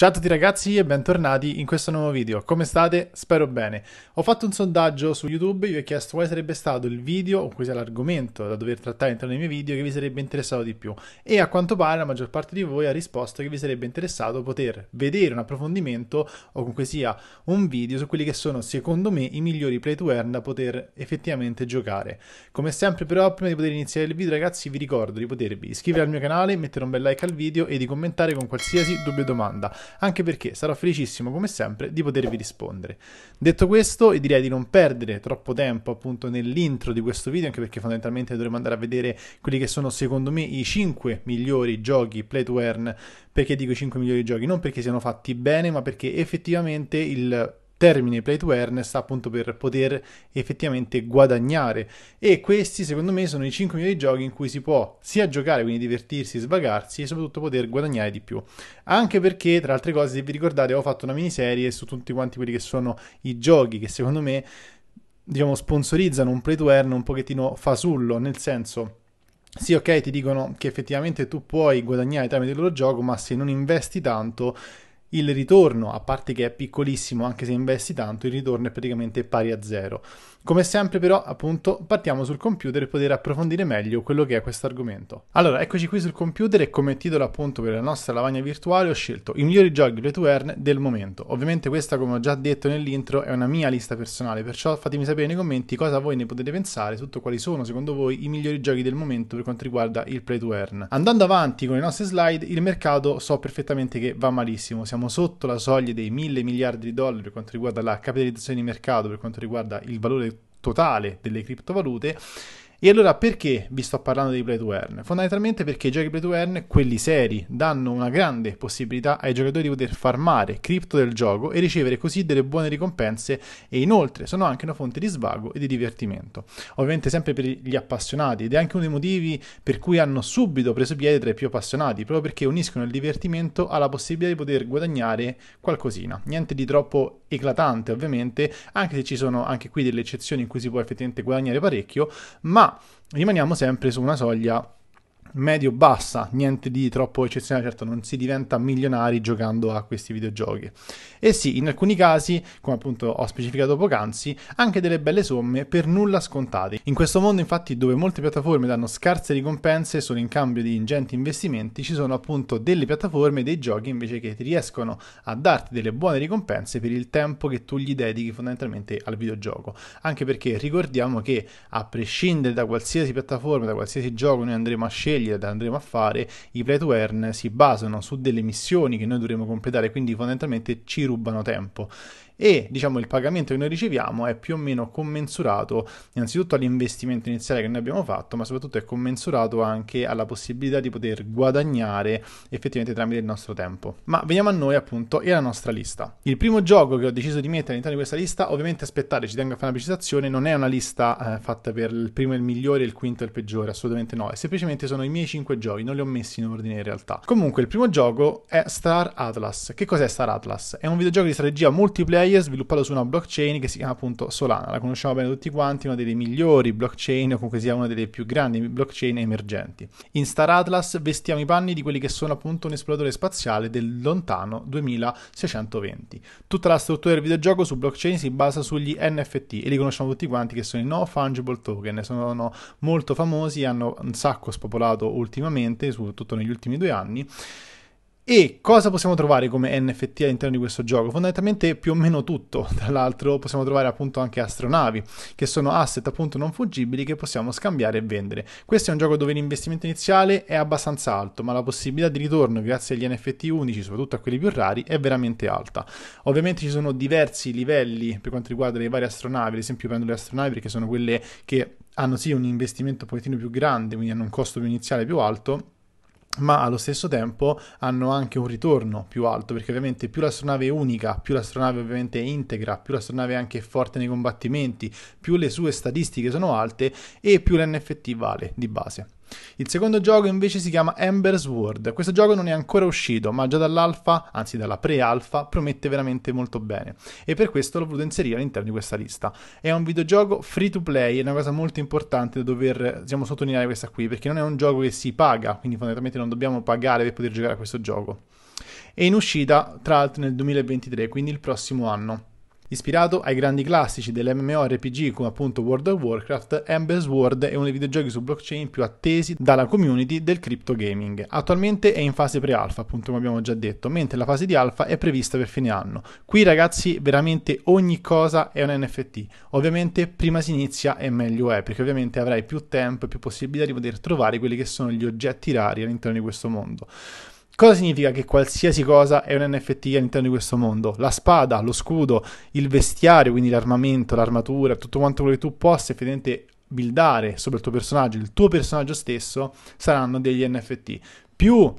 Ciao a tutti ragazzi e bentornati in questo nuovo video. Come state? Spero bene. Ho fatto un sondaggio su YouTube e vi ho chiesto quale sarebbe stato il video, o quale sia l'argomento da dover trattare all'interno dei miei video che vi sarebbe interessato di più. E a quanto pare la maggior parte di voi ha risposto che vi sarebbe interessato poter vedere un approfondimento o comunque sia un video su quelli che sono secondo me i migliori play to earn da poter effettivamente giocare. Come sempre però prima di poter iniziare il video ragazzi vi ricordo di potervi iscrivere al mio canale, mettere un bel like al video e di commentare con qualsiasi dubbio o domanda anche perché sarò felicissimo come sempre di potervi rispondere. Detto questo, e direi di non perdere troppo tempo appunto nell'intro di questo video, anche perché fondamentalmente dovremo andare a vedere quelli che sono secondo me i 5 migliori giochi play to earn. Perché dico i 5 migliori giochi? Non perché siano fatti bene, ma perché effettivamente il termine play to earn sta appunto per poter effettivamente guadagnare e questi secondo me sono i 5 milioni di giochi in cui si può sia giocare quindi divertirsi, svagarsi e soprattutto poter guadagnare di più anche perché tra altre cose se vi ricordate ho fatto una miniserie su tutti quanti quelli che sono i giochi che secondo me diciamo sponsorizzano un play to earn un pochettino fasullo nel senso sì, ok, ti dicono che effettivamente tu puoi guadagnare tramite il loro gioco, ma se non investi tanto il ritorno, a parte che è piccolissimo anche se investi tanto, il ritorno è praticamente pari a zero. Come sempre però, appunto, partiamo sul computer per poter approfondire meglio quello che è questo argomento. Allora, eccoci qui sul computer e come titolo appunto per la nostra lavagna virtuale ho scelto i migliori giochi play to earn del momento. Ovviamente questa, come ho già detto nell'intro, è una mia lista personale, perciò fatemi sapere nei commenti cosa voi ne potete pensare, tutto quali sono secondo voi i migliori giochi del momento per quanto riguarda il play to earn. Andando avanti con le nostre slide, il mercato so perfettamente che va malissimo, siamo siamo sotto la soglia dei mille miliardi di dollari per quanto riguarda la capitalizzazione di mercato, per quanto riguarda il valore totale delle criptovalute e allora perché vi sto parlando di play to earn? Fondamentalmente perché i giochi play to earn, quelli seri, danno una grande possibilità ai giocatori di poter farmare cripto del gioco e ricevere così delle buone ricompense e inoltre sono anche una fonte di svago e di divertimento. Ovviamente sempre per gli appassionati ed è anche uno dei motivi per cui hanno subito preso piede tra i più appassionati, proprio perché uniscono il divertimento alla possibilità di poter guadagnare qualcosina. Niente di troppo eclatante ovviamente, anche se ci sono anche qui delle eccezioni in cui si può effettivamente guadagnare parecchio, ma rimaniamo sempre su una soglia medio-bassa, niente di troppo eccezionale, certo non si diventa milionari giocando a questi videogiochi. E sì, in alcuni casi, come appunto ho specificato poc'anzi, anche delle belle somme per nulla scontate. In questo mondo infatti dove molte piattaforme danno scarse ricompense solo in cambio di ingenti investimenti, ci sono appunto delle piattaforme, dei giochi invece che ti riescono a darti delle buone ricompense per il tempo che tu gli dedichi fondamentalmente al videogioco. Anche perché ricordiamo che a prescindere da qualsiasi piattaforma, da qualsiasi gioco noi andremo a scegliere, scegliere, da andremo a fare, i play to earn si basano su delle missioni che noi dovremo completare, quindi fondamentalmente ci rubano tempo e diciamo il pagamento che noi riceviamo è più o meno commensurato innanzitutto all'investimento iniziale che noi abbiamo fatto, ma soprattutto è commensurato anche alla possibilità di poter guadagnare effettivamente tramite il nostro tempo. Ma veniamo a noi appunto e alla nostra lista. Il primo gioco che ho deciso di mettere all'interno di questa lista, ovviamente aspettate, ci tengo a fare una precisazione, non è una lista eh, fatta per il primo e il migliore, il quinto e il peggiore, assolutamente no, è semplicemente sono i miei 5 giochi, non li ho messi in ordine in realtà. Comunque il primo gioco è Star Atlas. Che cos'è Star Atlas? È un videogioco di strategia multiplayer DeFi, sviluppato su una blockchain che si chiama appunto Solana. La conosciamo bene tutti quanti, una delle migliori blockchain o comunque sia una delle più grandi blockchain emergenti. In Star Atlas vestiamo i panni di quelli che sono appunto un esploratore spaziale del lontano 2620. Tutta la struttura del videogioco su blockchain si basa sugli NFT e li conosciamo tutti quanti che sono i no fungible token, sono molto famosi, hanno un sacco spopolato ultimamente, soprattutto negli ultimi due anni e cosa possiamo trovare come NFT all'interno di questo gioco? Fondamentalmente più o meno tutto, tra l'altro possiamo trovare appunto anche astronavi, che sono asset appunto non fuggibili che possiamo scambiare e vendere. Questo è un gioco dove l'investimento iniziale è abbastanza alto, ma la possibilità di ritorno grazie agli NFT unici, soprattutto a quelli più rari, è veramente alta. Ovviamente ci sono diversi livelli per quanto riguarda le varie astronavi, ad esempio prendo le astronavi perché sono quelle che hanno sì un investimento un pochettino più grande, quindi hanno un costo più iniziale più alto ma allo stesso tempo hanno anche un ritorno più alto perché ovviamente più l'astronave è unica, più l'astronave ovviamente è integra, più l'astronave è anche forte nei combattimenti, più le sue statistiche sono alte e più l'NFT vale di base. Il secondo gioco invece si chiama Ember's World. Questo gioco non è ancora uscito, ma già dall'alfa, anzi dalla pre-alfa, promette veramente molto bene. E per questo l'ho voluto inserire all'interno di questa lista. È un videogioco free to play, è una cosa molto importante da dover diciamo, sottolineare questa qui, perché non è un gioco che si paga, quindi fondamentalmente non dobbiamo pagare per poter giocare a questo gioco. È in uscita, tra l'altro, nel 2023, quindi il prossimo anno ispirato ai grandi classici dell'MMORPG come appunto World of Warcraft, Ember's World è uno dei videogiochi su blockchain più attesi dalla community del crypto gaming. Attualmente è in fase pre-alpha, appunto come abbiamo già detto, mentre la fase di alfa è prevista per fine anno. Qui ragazzi veramente ogni cosa è un NFT. Ovviamente prima si inizia e meglio è, perché ovviamente avrai più tempo e più possibilità di poter trovare quelli che sono gli oggetti rari all'interno di questo mondo. Cosa significa che qualsiasi cosa è un NFT all'interno di questo mondo? La spada, lo scudo, il vestiario, quindi l'armamento, l'armatura, tutto quanto quello che tu possa effettivamente buildare sopra il tuo personaggio, il tuo personaggio stesso, saranno degli NFT. Più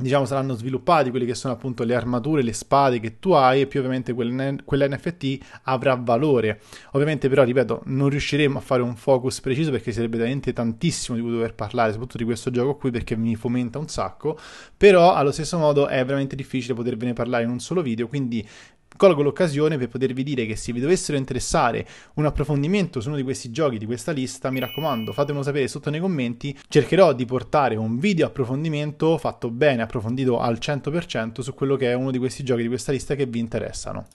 diciamo, saranno sviluppati quelli che sono appunto le armature, le spade che tu hai e più ovviamente quell'NFT avrà valore. Ovviamente però, ripeto, non riusciremo a fare un focus preciso perché sarebbe veramente tantissimo di cui dover parlare, soprattutto di questo gioco qui perché mi fomenta un sacco, però allo stesso modo è veramente difficile potervene parlare in un solo video, quindi Colgo l'occasione per potervi dire che se vi dovessero interessare un approfondimento su uno di questi giochi di questa lista, mi raccomando, fatemelo sapere sotto nei commenti. Cercherò di portare un video approfondimento fatto bene, approfondito al 100% su quello che è uno di questi giochi di questa lista che vi interessano.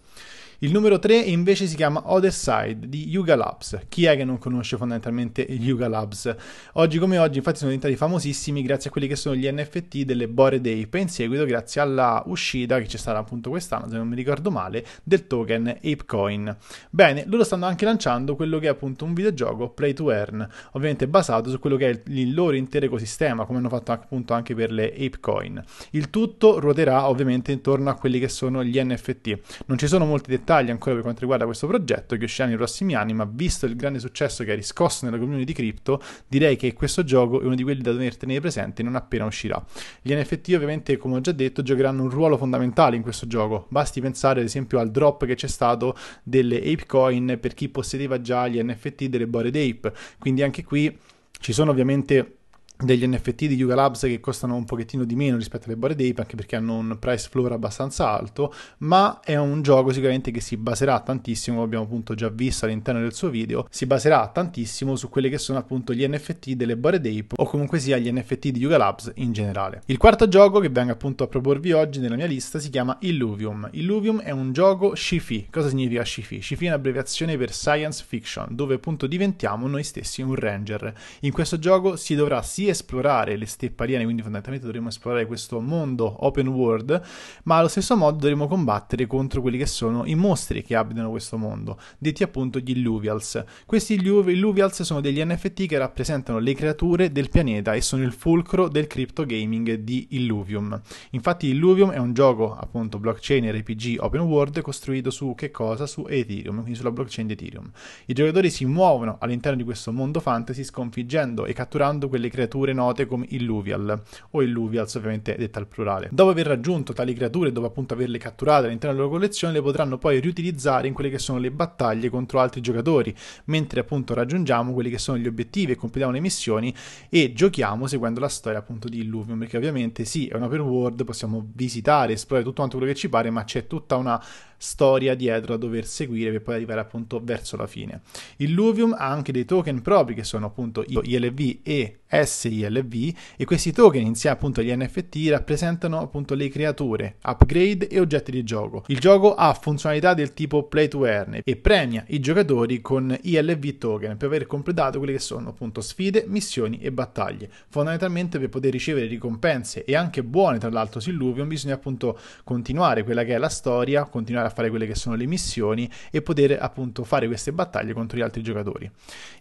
Il numero 3 invece si chiama Other Side di Yuga Labs. Chi è che non conosce fondamentalmente Yuga Labs? Oggi come oggi infatti sono diventati famosissimi grazie a quelli che sono gli NFT delle Bored Ape in seguito grazie alla uscita che c'è stata appunto quest'anno, se non mi ricordo male, del token ApeCoin. Bene, loro stanno anche lanciando quello che è appunto un videogioco play to earn, ovviamente basato su quello che è il loro intero ecosistema, come hanno fatto appunto anche per le ApeCoin. Il tutto ruoterà ovviamente intorno a quelli che sono gli NFT. Non ci sono molti dettagli dettagli ancora per quanto riguarda questo progetto, che uscirà nei prossimi anni, ma visto il grande successo che hai riscosso nella community crypto, direi che questo gioco è uno di quelli da dover tenere presente non appena uscirà. Gli NFT ovviamente, come ho già detto, giocheranno un ruolo fondamentale in questo gioco, basti pensare ad esempio al drop che c'è stato delle ApeCoin per chi possedeva già gli NFT delle Bored Ape, quindi anche qui ci sono ovviamente degli NFT di Yuga Labs che costano un pochettino di meno rispetto alle Bored Ape anche perché hanno un price floor abbastanza alto ma è un gioco sicuramente che si baserà tantissimo abbiamo appunto già visto all'interno del suo video si baserà tantissimo su quelli che sono appunto gli NFT delle Bored Ape o comunque sia gli NFT di Yuga Labs in generale il quarto gioco che vengo appunto a proporvi oggi nella mia lista si chiama Illuvium Illuvium è un gioco sci-fi cosa significa sci-fi? sci è un'abbreviazione per science fiction dove appunto diventiamo noi stessi un ranger in questo gioco si dovrà sia esplorare le steppe aliene, quindi fondamentalmente dovremo esplorare questo mondo open world, ma allo stesso modo dovremo combattere contro quelli che sono i mostri che abitano questo mondo, detti appunto gli Illuvials. Questi Illuvials sono degli NFT che rappresentano le creature del pianeta e sono il fulcro del crypto gaming di Illuvium. Infatti Illuvium è un gioco appunto blockchain RPG open world costruito su che cosa? Su Ethereum, quindi sulla blockchain di Ethereum. I giocatori si muovono all'interno di questo mondo fantasy sconfiggendo e catturando quelle creature creature note come Illuvial, o Illuvials ovviamente detta al plurale. Dopo aver raggiunto tali creature, dopo appunto averle catturate all'interno della loro collezione, le potranno poi riutilizzare in quelle che sono le battaglie contro altri giocatori, mentre appunto raggiungiamo quelli che sono gli obiettivi e completiamo le missioni e giochiamo seguendo la storia appunto di Illuvium, perché ovviamente sì, è un open world, possiamo visitare, esplorare tutto quanto quello che ci pare, ma c'è tutta una storia dietro da dover seguire per poi arrivare appunto verso la fine. Illuvium ha anche dei token propri che sono appunto ILV e SILV e questi token insieme appunto agli NFT rappresentano appunto le creature, upgrade e oggetti di gioco. Il gioco ha funzionalità del tipo play to earn e premia i giocatori con ILV token per aver completato quelle che sono appunto sfide, missioni e battaglie. Fondamentalmente per poter ricevere ricompense e anche buone tra l'altro su Illuvium bisogna appunto continuare quella che è la storia, continuare a fare quelle che sono le missioni e poter appunto fare queste battaglie contro gli altri giocatori.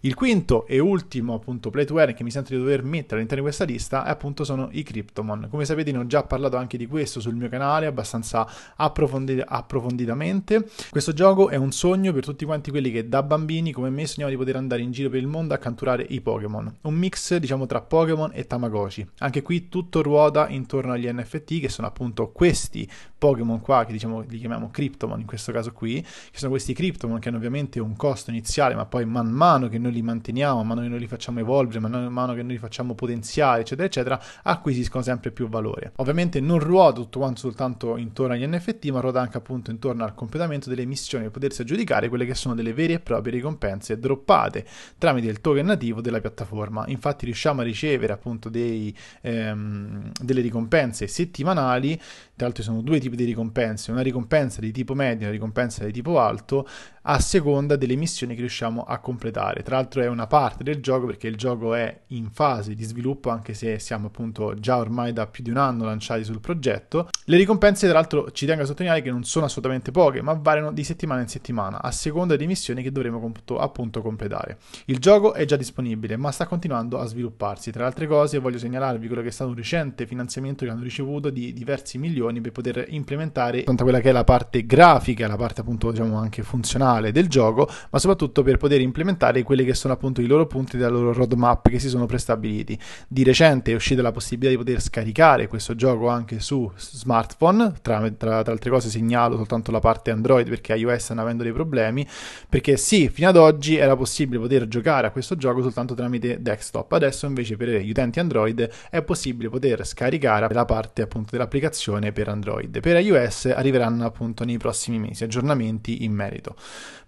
Il quinto e ultimo appunto play to earn che mi sento di dover mettere all'interno di questa lista è appunto sono i Cryptomon. Come sapete ne ho già parlato anche di questo sul mio canale abbastanza approfondi- approfonditamente. Questo gioco è un sogno per tutti quanti quelli che da bambini come me sognavano di poter andare in giro per il mondo a catturare i Pokémon. Un mix diciamo tra Pokémon e Tamagotchi. Anche qui tutto ruota intorno agli NFT che sono appunto questi Pokémon qua che diciamo li chiamiamo Cryptomon Cryptomon in questo caso qui, che sono questi Cryptomon che hanno ovviamente un costo iniziale, ma poi man mano che noi li manteniamo, man mano che noi li facciamo evolvere, man mano che noi li facciamo potenziare, eccetera, eccetera, acquisiscono sempre più valore. Ovviamente non ruota tutto quanto soltanto intorno agli NFT, ma ruota anche appunto intorno al completamento delle missioni e potersi aggiudicare quelle che sono delle vere e proprie ricompense droppate tramite il token nativo della piattaforma. Infatti riusciamo a ricevere appunto dei, ehm, delle ricompense settimanali, tra l'altro sono due tipi di ricompense, una ricompensa di tipo tipo medio, una ricompensa di tipo alto, a seconda delle missioni che riusciamo a completare. Tra l'altro è una parte del gioco perché il gioco è in fase di sviluppo, anche se siamo appunto già ormai da più di un anno lanciati sul progetto. Le ricompense, tra l'altro, ci tengo a sottolineare che non sono assolutamente poche, ma variano di settimana in settimana, a seconda di missioni che dovremo comp- appunto completare. Il gioco è già disponibile, ma sta continuando a svilupparsi. Tra le altre cose, voglio segnalarvi quello che è stato un recente finanziamento che hanno ricevuto di diversi milioni per poter implementare tutta quella che è la parte gratuita grafica, la parte appunto diciamo anche funzionale del gioco, ma soprattutto per poter implementare quelli che sono appunto i loro punti della loro roadmap che si sono prestabiliti. Di recente è uscita la possibilità di poter scaricare questo gioco anche su smartphone, tra, tra, tra altre cose segnalo soltanto la parte Android perché iOS stanno avendo dei problemi, perché sì, fino ad oggi era possibile poter giocare a questo gioco soltanto tramite desktop, adesso invece per gli utenti Android è possibile poter scaricare la parte appunto dell'applicazione per Android. Per iOS arriveranno appunto nei prossimi mesi, aggiornamenti in merito.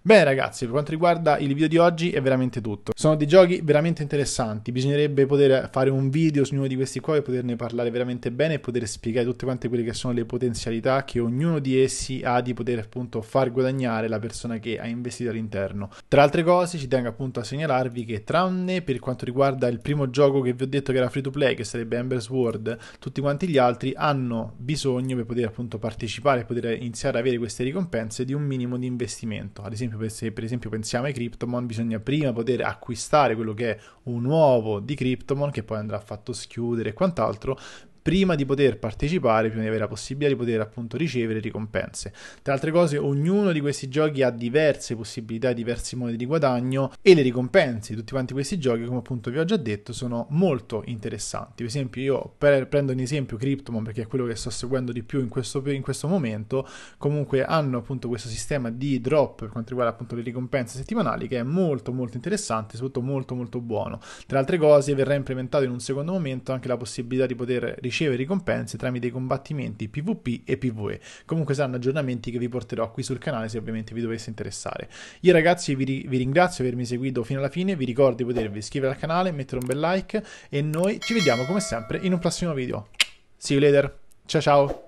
Bene ragazzi, per quanto riguarda il video di oggi è veramente tutto. Sono dei giochi veramente interessanti, bisognerebbe poter fare un video su ognuno di questi qua e poterne parlare veramente bene e poter spiegare tutte quante quelle che sono le potenzialità che ognuno di essi ha di poter appunto far guadagnare la persona che ha investito all'interno. Tra altre cose ci tengo appunto a segnalarvi che tranne per quanto riguarda il primo gioco che vi ho detto che era free to play, che sarebbe Ember's World, tutti quanti gli altri hanno bisogno per poter appunto partecipare e poter iniziare ad avere questa queste ricompense di un minimo di investimento. Ad esempio, se per esempio pensiamo ai Cryptomon, bisogna prima poter acquistare quello che è un uovo di Cryptomon che poi andrà fatto schiudere e quant'altro prima di poter partecipare, prima di avere la possibilità di poter appunto ricevere ricompense. Tra altre cose, ognuno di questi giochi ha diverse possibilità, diversi modi di guadagno e le ricompense di tutti quanti questi giochi, come appunto vi ho già detto, sono molto interessanti. Per esempio, io per, prendo un esempio Cryptomon perché è quello che sto seguendo di più in questo, in questo momento. Comunque hanno appunto questo sistema di drop per quanto riguarda appunto le ricompense settimanali che è molto molto interessante, soprattutto molto molto buono. Tra altre cose verrà implementato in un secondo momento anche la possibilità di poter ricevere riceve ricompense tramite i combattimenti PvP e PvE. Comunque saranno aggiornamenti che vi porterò qui sul canale se ovviamente vi dovesse interessare. Io ragazzi vi, ri- vi ringrazio per avermi seguito fino alla fine, vi ricordo di potervi iscrivere al canale, mettere un bel like e noi ci vediamo come sempre in un prossimo video. See you later, ciao ciao!